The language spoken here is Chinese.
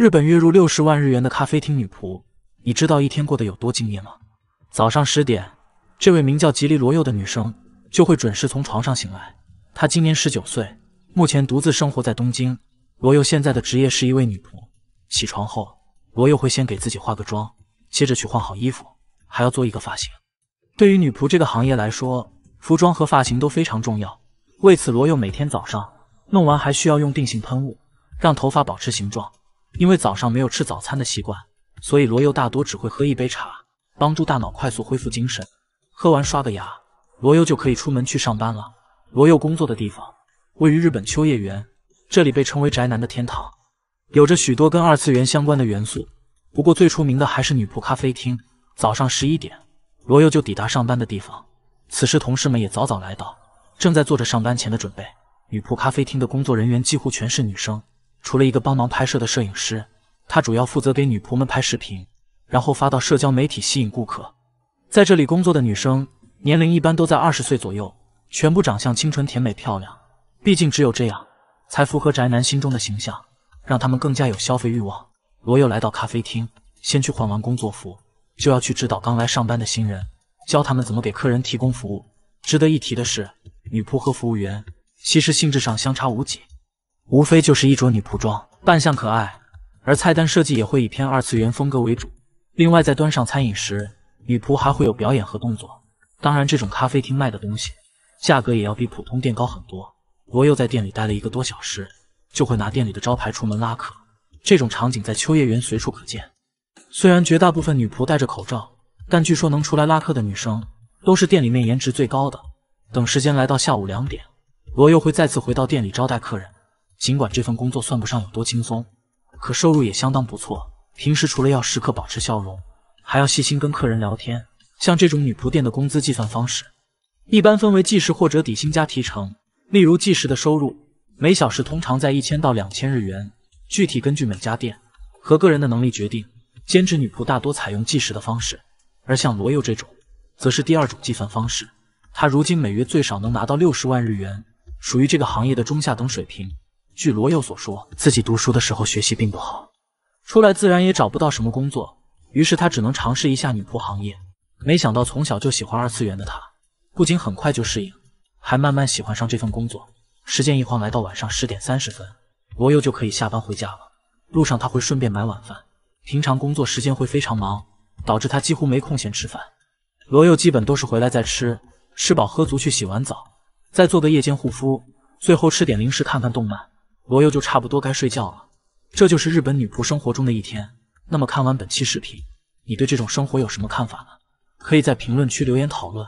日本月入六十万日元的咖啡厅女仆，你知道一天过得有多敬业吗？早上十点，这位名叫吉利罗佑的女生就会准时从床上醒来。她今年十九岁，目前独自生活在东京。罗佑现在的职业是一位女仆。起床后，罗佑会先给自己化个妆，接着去换好衣服，还要做一个发型。对于女仆这个行业来说，服装和发型都非常重要。为此，罗佑每天早上弄完还需要用定型喷雾，让头发保持形状。因为早上没有吃早餐的习惯，所以罗柚大多只会喝一杯茶，帮助大脑快速恢复精神。喝完刷个牙，罗柚就可以出门去上班了。罗柚工作的地方位于日本秋叶原，这里被称为宅男的天堂，有着许多跟二次元相关的元素。不过最出名的还是女仆咖啡厅。早上十一点，罗柚就抵达上班的地方，此时同事们也早早来到，正在做着上班前的准备。女仆咖啡厅的工作人员几乎全是女生。除了一个帮忙拍摄的摄影师，他主要负责给女仆们拍视频，然后发到社交媒体吸引顾客。在这里工作的女生年龄一般都在二十岁左右，全部长相清纯甜美漂亮，毕竟只有这样才符合宅男心中的形象，让他们更加有消费欲望。罗又来到咖啡厅，先去换完工作服，就要去指导刚来上班的新人，教他们怎么给客人提供服务。值得一提的是，女仆和服务员其实性质上相差无几。无非就是衣着女仆装，扮相可爱，而菜单设计也会以偏二次元风格为主。另外，在端上餐饮时，女仆还会有表演和动作。当然，这种咖啡厅卖的东西价格也要比普通店高很多。罗又在店里待了一个多小时，就会拿店里的招牌出门拉客。这种场景在秋叶原随处可见。虽然绝大部分女仆戴着口罩，但据说能出来拉客的女生都是店里面颜值最高的。等时间来到下午两点，罗又会再次回到店里招待客人。尽管这份工作算不上有多轻松，可收入也相当不错。平时除了要时刻保持笑容，还要细心跟客人聊天。像这种女仆店的工资计算方式，一般分为计时或者底薪加提成。例如计时的收入，每小时通常在一千到两千日元，具体根据每家店和个人的能力决定。兼职女仆大多采用计时的方式，而像罗柚这种，则是第二种计算方式。她如今每月最少能拿到六十万日元，属于这个行业的中下等水平。据罗佑所说，自己读书的时候学习并不好，出来自然也找不到什么工作，于是他只能尝试一下女仆行业。没想到从小就喜欢二次元的他，不仅很快就适应，还慢慢喜欢上这份工作。时间一晃来到晚上十点三十分，罗佑就可以下班回家了。路上他会顺便买晚饭。平常工作时间会非常忙，导致他几乎没空闲吃饭。罗佑基本都是回来再吃，吃饱喝足去洗完澡，再做个夜间护肤，最后吃点零食看看动漫。罗柚就差不多该睡觉了，这就是日本女仆生活中的一天。那么看完本期视频，你对这种生活有什么看法呢？可以在评论区留言讨论。